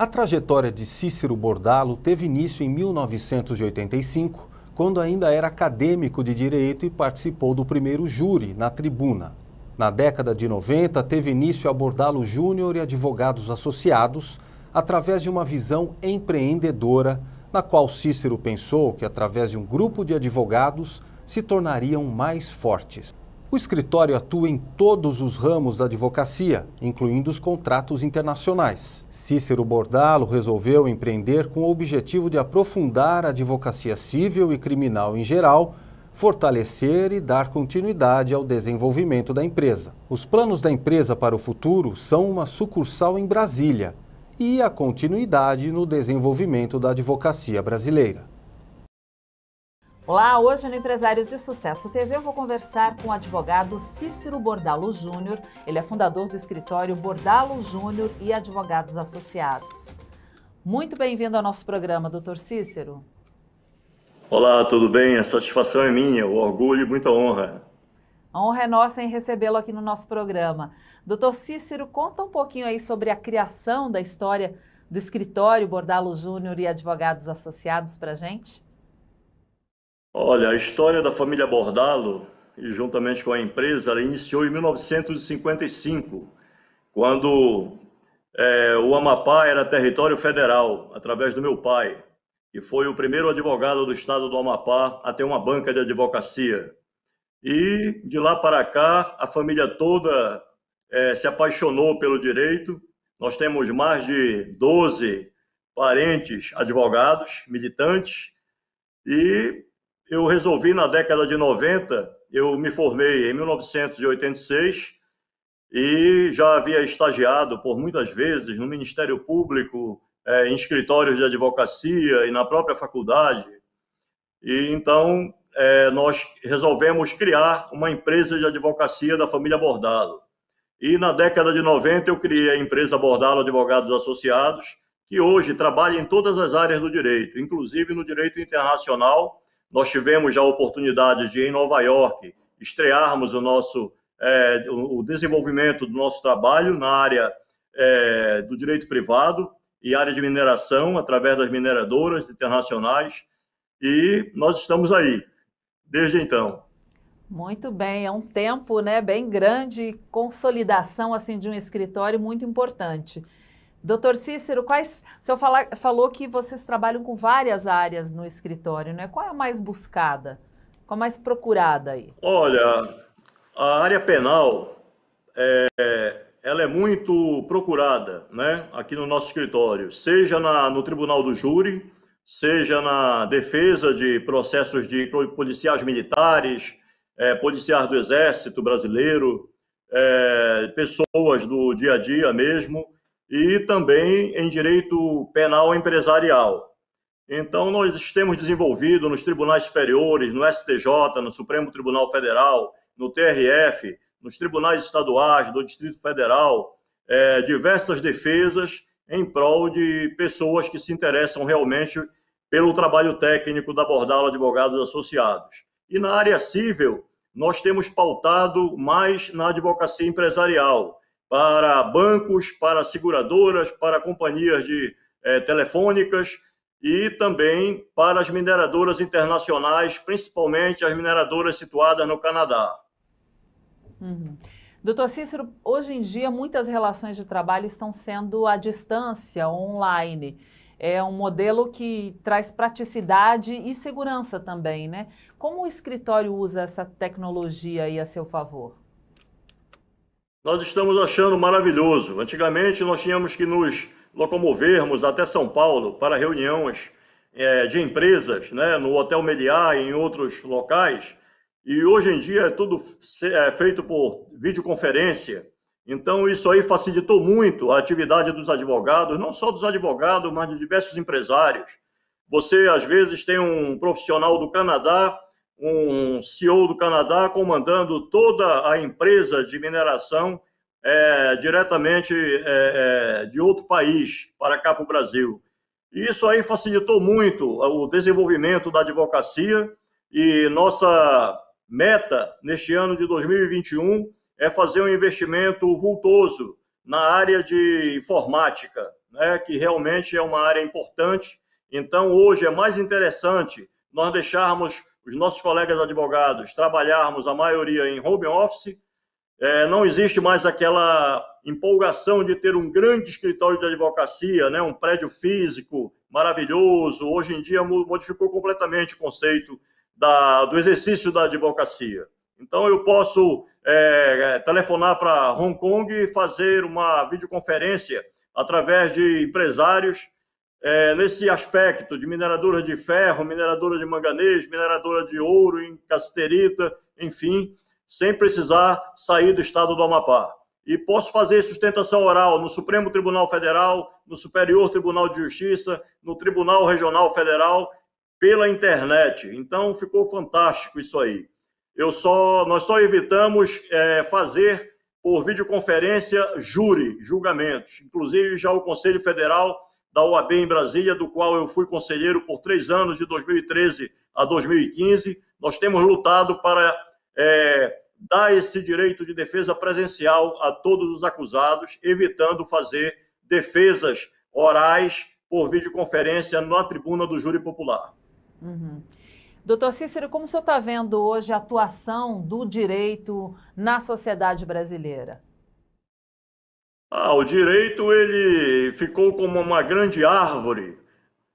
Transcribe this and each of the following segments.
A trajetória de Cícero Bordalo teve início em 1985, quando ainda era acadêmico de direito e participou do primeiro júri na tribuna. Na década de 90, teve início a Bordalo Júnior e Advogados Associados, através de uma visão empreendedora, na qual Cícero pensou que, através de um grupo de advogados, se tornariam mais fortes. O escritório atua em todos os ramos da advocacia, incluindo os contratos internacionais. Cícero Bordalo resolveu empreender com o objetivo de aprofundar a advocacia civil e criminal em geral, fortalecer e dar continuidade ao desenvolvimento da empresa. Os planos da empresa para o futuro são uma sucursal em Brasília e a continuidade no desenvolvimento da advocacia brasileira. Olá, hoje no Empresários de Sucesso TV eu vou conversar com o advogado Cícero Bordalo Júnior. Ele é fundador do escritório Bordalo Júnior e Advogados Associados. Muito bem-vindo ao nosso programa, doutor Cícero. Olá, tudo bem? A satisfação é minha, o orgulho e muita honra. A honra é nossa em recebê-lo aqui no nosso programa. Doutor Cícero, conta um pouquinho aí sobre a criação da história do escritório Bordalo Júnior e Advogados Associados para gente. Olha, a história da família Bordalo, juntamente com a empresa, ela iniciou em 1955, quando é, o Amapá era território federal, através do meu pai, que foi o primeiro advogado do estado do Amapá a ter uma banca de advocacia. E de lá para cá, a família toda é, se apaixonou pelo direito. Nós temos mais de 12 parentes advogados, militantes, e eu resolvi, na década de 90, eu me formei em 1986 e já havia estagiado por muitas vezes no Ministério Público, é, em escritórios de advocacia e na própria faculdade. E então é, nós resolvemos criar uma empresa de advocacia da família Bordalo. E na década de 90 eu criei a empresa Bordalo Advogados Associados, que hoje trabalha em todas as áreas do direito, inclusive no direito internacional nós tivemos já a oportunidade de, em Nova York, estrearmos o nosso é, o desenvolvimento do nosso trabalho na área é, do direito privado e área de mineração, através das mineradoras internacionais. E nós estamos aí, desde então. Muito bem, é um tempo né, bem grande, consolidação assim de um escritório muito importante. Doutor Cícero, quais. O senhor fala, falou que vocês trabalham com várias áreas no escritório, né? Qual é a mais buscada? Qual é a mais procurada aí? Olha, a área penal é, ela é muito procurada né, aqui no nosso escritório, seja na, no tribunal do júri, seja na defesa de processos de policiais militares, é, policiais do Exército brasileiro, é, pessoas do dia a dia mesmo e também em direito penal empresarial. Então, nós temos desenvolvido nos tribunais superiores, no STJ, no Supremo Tribunal Federal, no TRF, nos tribunais estaduais, do Distrito Federal, é, diversas defesas em prol de pessoas que se interessam realmente pelo trabalho técnico da Bordala Advogados Associados. E na área civil, nós temos pautado mais na advocacia empresarial, para bancos, para seguradoras, para companhias de eh, telefônicas e também para as mineradoras internacionais, principalmente as mineradoras situadas no Canadá. Uhum. Doutor Cícero, hoje em dia muitas relações de trabalho estão sendo à distância, online. É um modelo que traz praticidade e segurança também, né? Como o escritório usa essa tecnologia aí a seu favor? nós estamos achando maravilhoso. Antigamente nós tínhamos que nos locomovermos até São Paulo para reuniões é, de empresas, né, no Hotel Meliá e em outros locais. E hoje em dia é tudo é, feito por videoconferência. Então isso aí facilitou muito a atividade dos advogados, não só dos advogados, mas de diversos empresários. Você às vezes tem um profissional do Canadá um CEO do Canadá comandando toda a empresa de mineração é, diretamente é, é, de outro país para cá para o Brasil. Isso aí facilitou muito o desenvolvimento da advocacia e nossa meta neste ano de 2021 é fazer um investimento vultoso na área de informática, né, que realmente é uma área importante. Então, hoje é mais interessante nós deixarmos os nossos colegas advogados trabalharmos a maioria em home office, é, não existe mais aquela empolgação de ter um grande escritório de advocacia, né, um prédio físico maravilhoso. Hoje em dia modificou completamente o conceito da, do exercício da advocacia. Então eu posso é, é telefonar para Hong Kong e fazer uma videoconferência através de empresários é, nesse aspecto de mineradora de ferro, mineradora de manganês, mineradora de ouro, em casterita, enfim, sem precisar sair do estado do Amapá. E posso fazer sustentação oral no Supremo Tribunal Federal, no Superior Tribunal de Justiça, no Tribunal Regional Federal, pela internet. Então ficou fantástico isso aí. Eu só, nós só evitamos é, fazer por videoconferência júri, julgamentos. Inclusive já o Conselho Federal da OAB em Brasília, do qual eu fui conselheiro por três anos, de 2013 a 2015. Nós temos lutado para é, dar esse direito de defesa presencial a todos os acusados, evitando fazer defesas orais por videoconferência na tribuna do júri popular. Uhum. Doutor Cícero, como o senhor está vendo hoje a atuação do direito na sociedade brasileira? Ah, o direito ele ficou como uma grande árvore.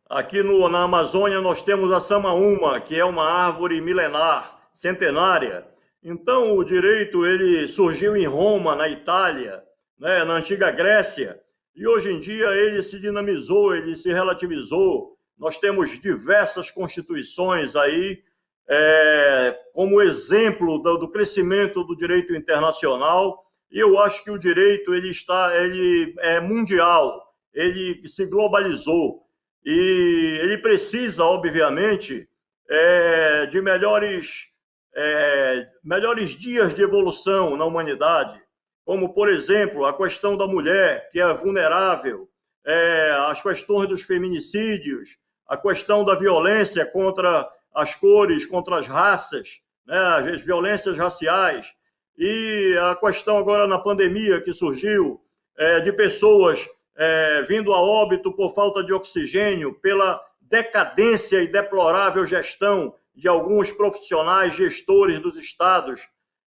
Aqui no, na Amazônia nós temos a samaúma, que é uma árvore milenar, centenária. Então o direito ele surgiu em Roma, na Itália, né, na antiga Grécia, e hoje em dia ele se dinamizou, ele se relativizou. Nós temos diversas constituições aí é, como exemplo do, do crescimento do direito internacional eu acho que o direito ele está, ele é mundial, ele se globalizou e ele precisa, obviamente, é, de melhores, é, melhores dias de evolução na humanidade, como, por exemplo, a questão da mulher, que é vulnerável, é, as questões dos feminicídios, a questão da violência contra as cores, contra as raças, né, as violências raciais. E a questão agora na pandemia que surgiu é, de pessoas é, vindo a óbito por falta de oxigênio, pela decadência e deplorável gestão de alguns profissionais, gestores dos estados,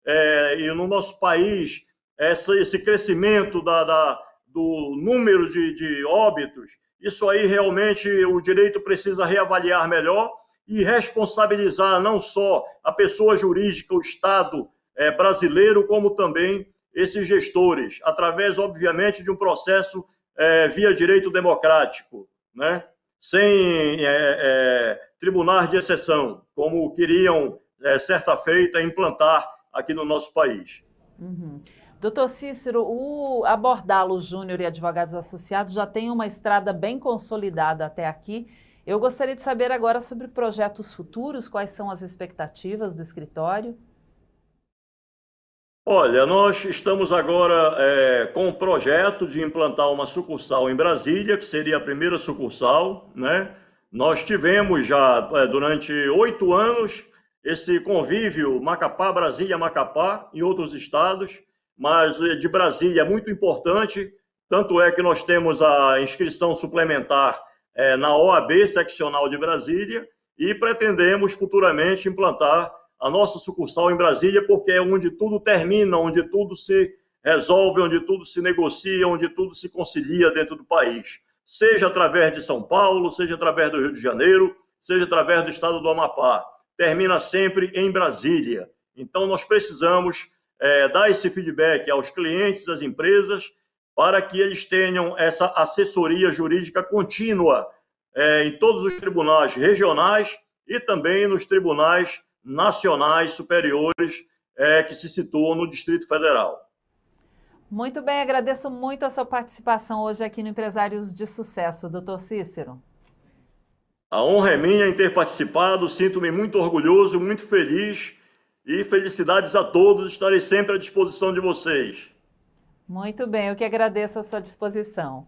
é, e no nosso país, essa, esse crescimento da, da, do número de, de óbitos, isso aí realmente o direito precisa reavaliar melhor e responsabilizar não só a pessoa jurídica, o Estado, é, brasileiro, como também esses gestores, através, obviamente, de um processo é, via direito democrático, né? sem é, é tribunais de exceção, como queriam, é, certa feita, implantar aqui no nosso país. Uhum. Doutor Cícero, o Abordalo Júnior e Advogados Associados já tem uma estrada bem consolidada até aqui. Eu gostaria de saber agora sobre projetos futuros, quais são as expectativas do escritório? Olha, nós estamos agora é, com o projeto de implantar uma sucursal em Brasília, que seria a primeira sucursal, né? Nós tivemos já é, durante oito anos esse convívio Macapá, Brasília, Macapá, em outros estados, mas é, de Brasília é muito importante, tanto é que nós temos a inscrição suplementar é, na OAB seccional de Brasília e pretendemos futuramente implantar a nossa sucursal em Brasília, porque é onde tudo termina, onde tudo se resolve, onde tudo se negocia, onde tudo se concilia dentro do país. Seja através de São Paulo, seja através do Rio de Janeiro, seja através do estado do Amapá. Termina sempre em Brasília. Então, nós precisamos é, dar esse feedback aos clientes das empresas para que eles tenham essa assessoria jurídica contínua é, em todos os tribunais regionais e também nos tribunais nacionais superiores é, que se situam no Distrito Federal. Muito bem, agradeço muito a sua participação hoje aqui no Empresários de Sucesso, doutor Cícero. A honra é minha em ter participado, sinto-me muito orgulhoso, muito feliz e felicidades a todos, estarei sempre à disposição de vocês. Muito bem, eu que agradeço a sua disposição.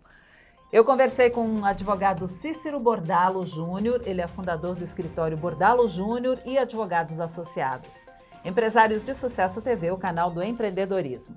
Eu conversei com o um advogado Cícero Bordalo Júnior, ele é fundador do escritório Bordalo Júnior e Advogados Associados. Empresários de Sucesso TV, o canal do empreendedorismo.